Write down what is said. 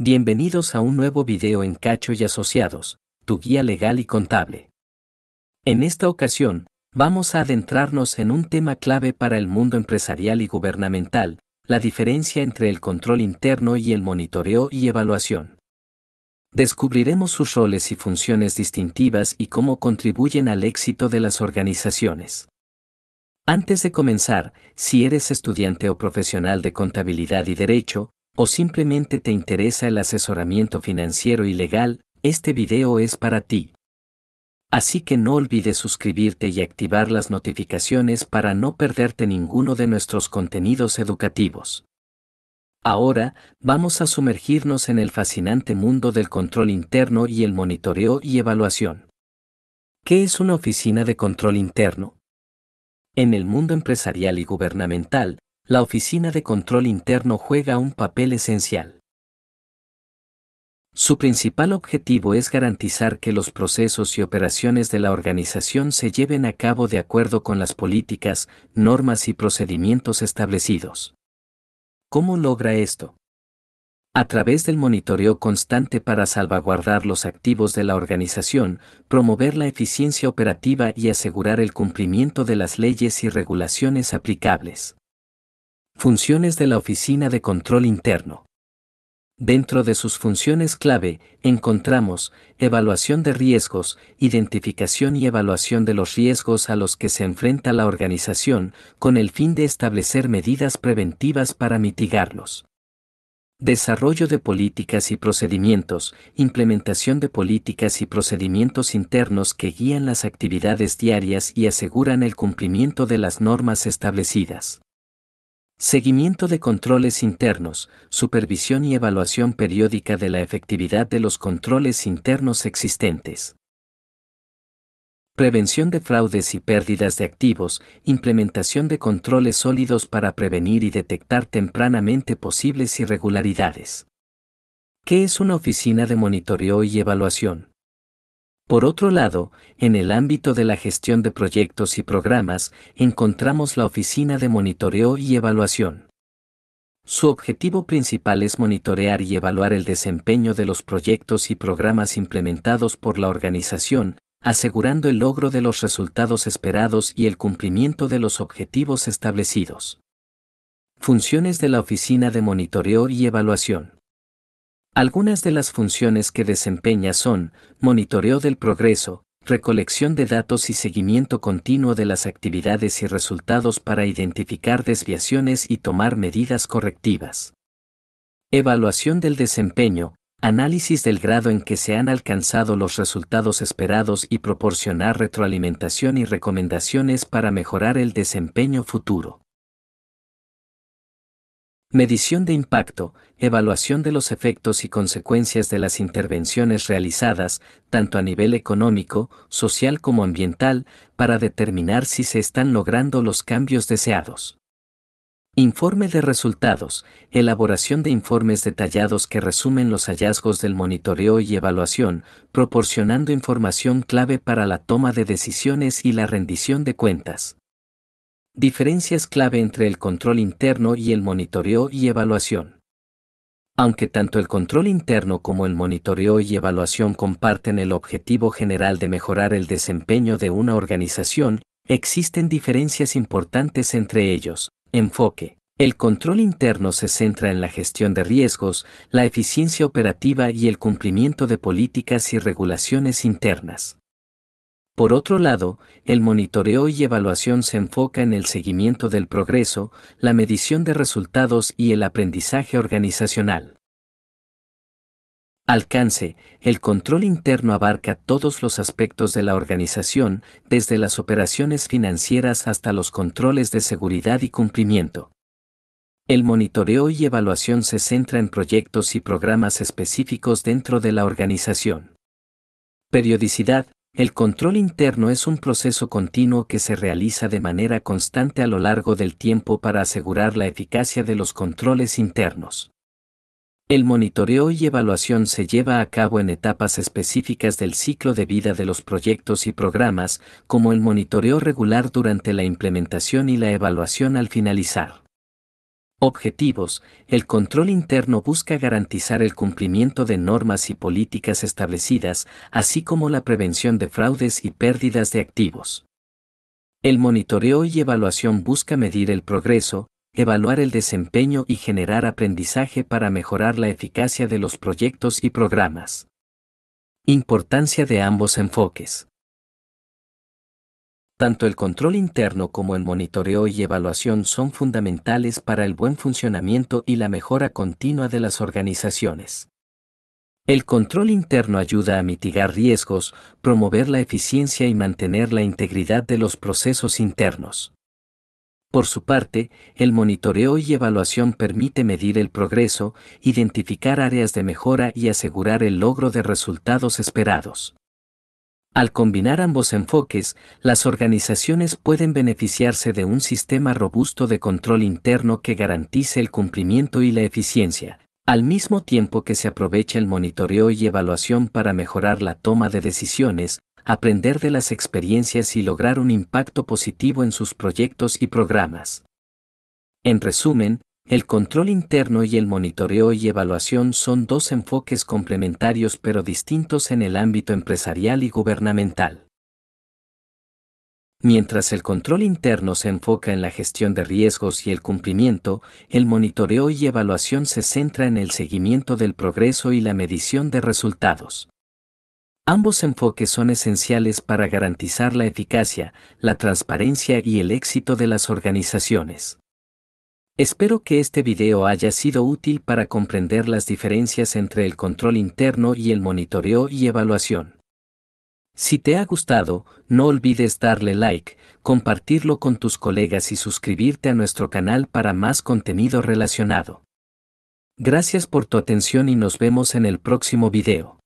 Bienvenidos a un nuevo video en Cacho y Asociados, tu guía legal y contable. En esta ocasión, vamos a adentrarnos en un tema clave para el mundo empresarial y gubernamental, la diferencia entre el control interno y el monitoreo y evaluación. Descubriremos sus roles y funciones distintivas y cómo contribuyen al éxito de las organizaciones. Antes de comenzar, si eres estudiante o profesional de contabilidad y derecho, o simplemente te interesa el asesoramiento financiero y legal, este video es para ti. Así que no olvides suscribirte y activar las notificaciones para no perderte ninguno de nuestros contenidos educativos. Ahora, vamos a sumergirnos en el fascinante mundo del control interno y el monitoreo y evaluación. ¿Qué es una oficina de control interno? En el mundo empresarial y gubernamental, la Oficina de Control Interno juega un papel esencial. Su principal objetivo es garantizar que los procesos y operaciones de la organización se lleven a cabo de acuerdo con las políticas, normas y procedimientos establecidos. ¿Cómo logra esto? A través del monitoreo constante para salvaguardar los activos de la organización, promover la eficiencia operativa y asegurar el cumplimiento de las leyes y regulaciones aplicables. Funciones de la Oficina de Control Interno. Dentro de sus funciones clave, encontramos evaluación de riesgos, identificación y evaluación de los riesgos a los que se enfrenta la organización, con el fin de establecer medidas preventivas para mitigarlos. Desarrollo de políticas y procedimientos, implementación de políticas y procedimientos internos que guían las actividades diarias y aseguran el cumplimiento de las normas establecidas. Seguimiento de controles internos, supervisión y evaluación periódica de la efectividad de los controles internos existentes. Prevención de fraudes y pérdidas de activos, implementación de controles sólidos para prevenir y detectar tempranamente posibles irregularidades. ¿Qué es una oficina de monitoreo y evaluación? Por otro lado, en el ámbito de la gestión de proyectos y programas, encontramos la Oficina de Monitoreo y Evaluación. Su objetivo principal es monitorear y evaluar el desempeño de los proyectos y programas implementados por la organización, asegurando el logro de los resultados esperados y el cumplimiento de los objetivos establecidos. Funciones de la Oficina de Monitoreo y Evaluación. Algunas de las funciones que desempeña son monitoreo del progreso, recolección de datos y seguimiento continuo de las actividades y resultados para identificar desviaciones y tomar medidas correctivas. Evaluación del desempeño, análisis del grado en que se han alcanzado los resultados esperados y proporcionar retroalimentación y recomendaciones para mejorar el desempeño futuro. Medición de impacto, evaluación de los efectos y consecuencias de las intervenciones realizadas, tanto a nivel económico, social como ambiental, para determinar si se están logrando los cambios deseados. Informe de resultados, elaboración de informes detallados que resumen los hallazgos del monitoreo y evaluación, proporcionando información clave para la toma de decisiones y la rendición de cuentas. Diferencias clave entre el control interno y el monitoreo y evaluación. Aunque tanto el control interno como el monitoreo y evaluación comparten el objetivo general de mejorar el desempeño de una organización, existen diferencias importantes entre ellos. Enfoque. El control interno se centra en la gestión de riesgos, la eficiencia operativa y el cumplimiento de políticas y regulaciones internas. Por otro lado, el monitoreo y evaluación se enfoca en el seguimiento del progreso, la medición de resultados y el aprendizaje organizacional. Alcance. El control interno abarca todos los aspectos de la organización, desde las operaciones financieras hasta los controles de seguridad y cumplimiento. El monitoreo y evaluación se centra en proyectos y programas específicos dentro de la organización. Periodicidad. El control interno es un proceso continuo que se realiza de manera constante a lo largo del tiempo para asegurar la eficacia de los controles internos. El monitoreo y evaluación se lleva a cabo en etapas específicas del ciclo de vida de los proyectos y programas, como el monitoreo regular durante la implementación y la evaluación al finalizar. Objetivos. El control interno busca garantizar el cumplimiento de normas y políticas establecidas, así como la prevención de fraudes y pérdidas de activos. El monitoreo y evaluación busca medir el progreso, evaluar el desempeño y generar aprendizaje para mejorar la eficacia de los proyectos y programas. Importancia de ambos enfoques. Tanto el control interno como el monitoreo y evaluación son fundamentales para el buen funcionamiento y la mejora continua de las organizaciones. El control interno ayuda a mitigar riesgos, promover la eficiencia y mantener la integridad de los procesos internos. Por su parte, el monitoreo y evaluación permite medir el progreso, identificar áreas de mejora y asegurar el logro de resultados esperados. Al combinar ambos enfoques, las organizaciones pueden beneficiarse de un sistema robusto de control interno que garantice el cumplimiento y la eficiencia, al mismo tiempo que se aprovecha el monitoreo y evaluación para mejorar la toma de decisiones, aprender de las experiencias y lograr un impacto positivo en sus proyectos y programas. En resumen, el control interno y el monitoreo y evaluación son dos enfoques complementarios pero distintos en el ámbito empresarial y gubernamental. Mientras el control interno se enfoca en la gestión de riesgos y el cumplimiento, el monitoreo y evaluación se centra en el seguimiento del progreso y la medición de resultados. Ambos enfoques son esenciales para garantizar la eficacia, la transparencia y el éxito de las organizaciones. Espero que este video haya sido útil para comprender las diferencias entre el control interno y el monitoreo y evaluación. Si te ha gustado, no olvides darle like, compartirlo con tus colegas y suscribirte a nuestro canal para más contenido relacionado. Gracias por tu atención y nos vemos en el próximo video.